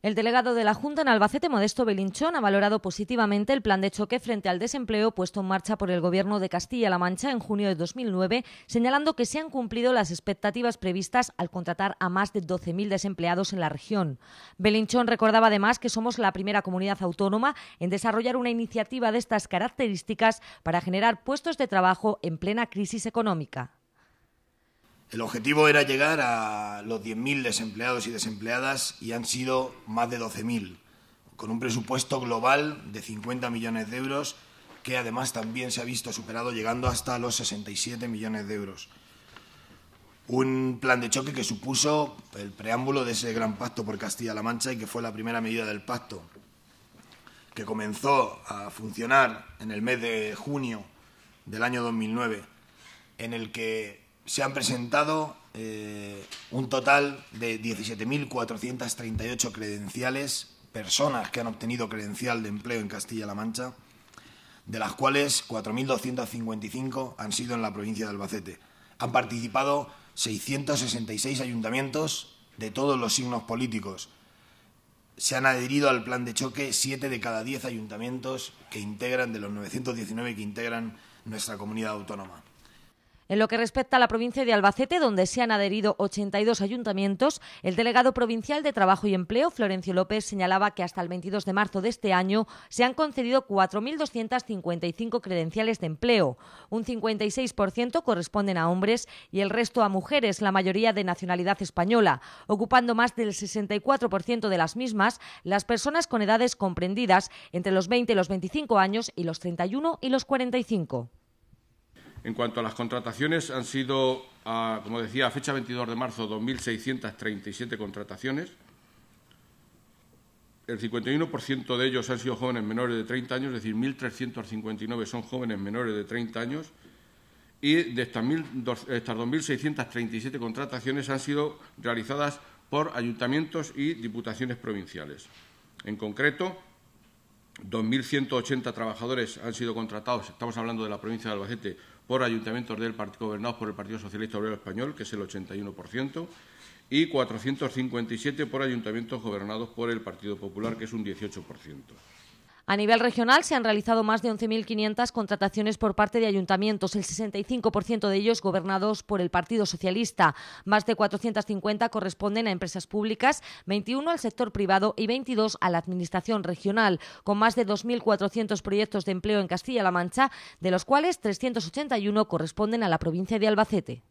El delegado de la Junta en Albacete, Modesto Belinchón, ha valorado positivamente el plan de choque frente al desempleo puesto en marcha por el Gobierno de Castilla-La Mancha en junio de 2009, señalando que se han cumplido las expectativas previstas al contratar a más de 12.000 desempleados en la región. Belinchón recordaba además que somos la primera comunidad autónoma en desarrollar una iniciativa de estas características para generar puestos de trabajo en plena crisis económica. El objetivo era llegar a los 10.000 desempleados y desempleadas y han sido más de 12.000, con un presupuesto global de 50 millones de euros, que además también se ha visto superado llegando hasta los 67 millones de euros. Un plan de choque que supuso el preámbulo de ese gran pacto por Castilla-La Mancha y que fue la primera medida del pacto, que comenzó a funcionar en el mes de junio del año 2009, en el que se han presentado eh, un total de 17.438 credenciales, personas que han obtenido credencial de empleo en Castilla-La Mancha, de las cuales 4.255 han sido en la provincia de Albacete. Han participado 666 ayuntamientos de todos los signos políticos. Se han adherido al plan de choque siete de cada diez ayuntamientos que integran, de los 919 que integran nuestra comunidad autónoma. En lo que respecta a la provincia de Albacete, donde se han adherido 82 ayuntamientos, el delegado provincial de Trabajo y Empleo, Florencio López, señalaba que hasta el 22 de marzo de este año se han concedido 4.255 credenciales de empleo. Un 56% corresponden a hombres y el resto a mujeres, la mayoría de nacionalidad española, ocupando más del 64% de las mismas las personas con edades comprendidas entre los 20 y los 25 años y los 31 y los 45. En cuanto a las contrataciones, han sido, como decía, a fecha 22 de marzo, 2.637 contrataciones. El 51% de ellos han sido jóvenes menores de 30 años, es decir, 1.359 son jóvenes menores de 30 años. Y de estas 2.637 contrataciones han sido realizadas por ayuntamientos y diputaciones provinciales. En concreto, 2.180 trabajadores han sido contratados, estamos hablando de la provincia de Albacete, por ayuntamientos del partido gobernados por el Partido Socialista Obrero Español, que es el 81%, y 457 por ayuntamientos gobernados por el Partido Popular, que es un 18%. A nivel regional se han realizado más de 11.500 contrataciones por parte de ayuntamientos, el 65% de ellos gobernados por el Partido Socialista. Más de 450 corresponden a empresas públicas, 21 al sector privado y 22 a la Administración regional, con más de 2.400 proyectos de empleo en Castilla-La Mancha, de los cuales 381 corresponden a la provincia de Albacete.